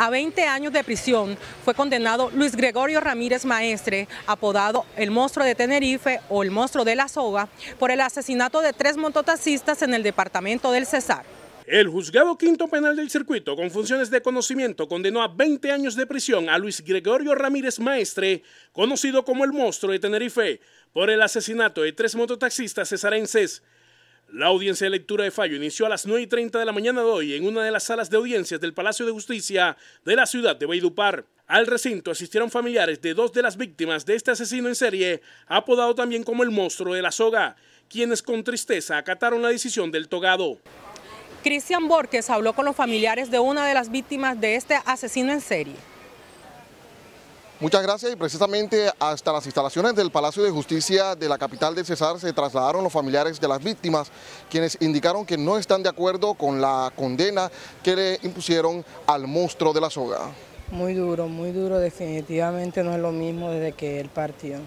A 20 años de prisión fue condenado Luis Gregorio Ramírez Maestre, apodado el monstruo de Tenerife o el monstruo de la soga, por el asesinato de tres mototaxistas en el departamento del Cesar. El juzgado quinto penal del circuito, con funciones de conocimiento, condenó a 20 años de prisión a Luis Gregorio Ramírez Maestre, conocido como el monstruo de Tenerife, por el asesinato de tres mototaxistas cesarenses la audiencia de lectura de fallo inició a las 9 y 30 de la mañana de hoy en una de las salas de audiencias del Palacio de Justicia de la ciudad de Beidupar. Al recinto asistieron familiares de dos de las víctimas de este asesino en serie, apodado también como el monstruo de la soga, quienes con tristeza acataron la decisión del togado. Cristian Borges habló con los familiares de una de las víctimas de este asesino en serie. Muchas gracias y precisamente hasta las instalaciones del Palacio de Justicia de la capital de Cesar se trasladaron los familiares de las víctimas, quienes indicaron que no están de acuerdo con la condena que le impusieron al monstruo de la soga. Muy duro, muy duro, definitivamente no es lo mismo desde que él partió.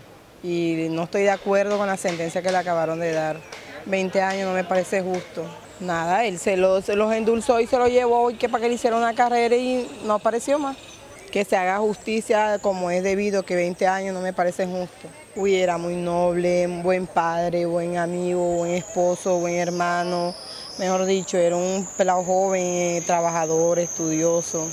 Y no estoy de acuerdo con la sentencia que le acabaron de dar. 20 años no me parece justo. Nada, él se los, los endulzó y se los llevó y que para que le hicieron una carrera y no apareció más que se haga justicia como es debido, que 20 años no me parece justo. Uy, era muy noble, buen padre, buen amigo, buen esposo, buen hermano. Mejor dicho, era un pelado joven, eh, trabajador, estudioso.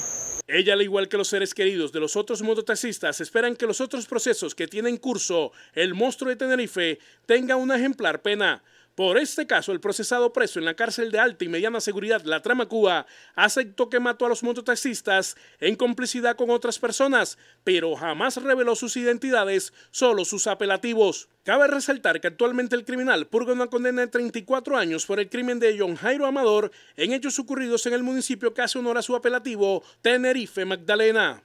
Ella, al igual que los seres queridos de los otros mototaxistas, esperan que los otros procesos que tienen en curso el monstruo de Tenerife tenga una ejemplar pena. Por este caso, el procesado preso en la cárcel de alta y mediana seguridad La Trama Cuba aceptó que mató a los mototaxistas en complicidad con otras personas, pero jamás reveló sus identidades, solo sus apelativos. Cabe resaltar que actualmente el criminal purga una condena de 34 años por el crimen de John Jairo Amador en hechos ocurridos en el municipio que hace honor a su apelativo Tenerife Magdalena.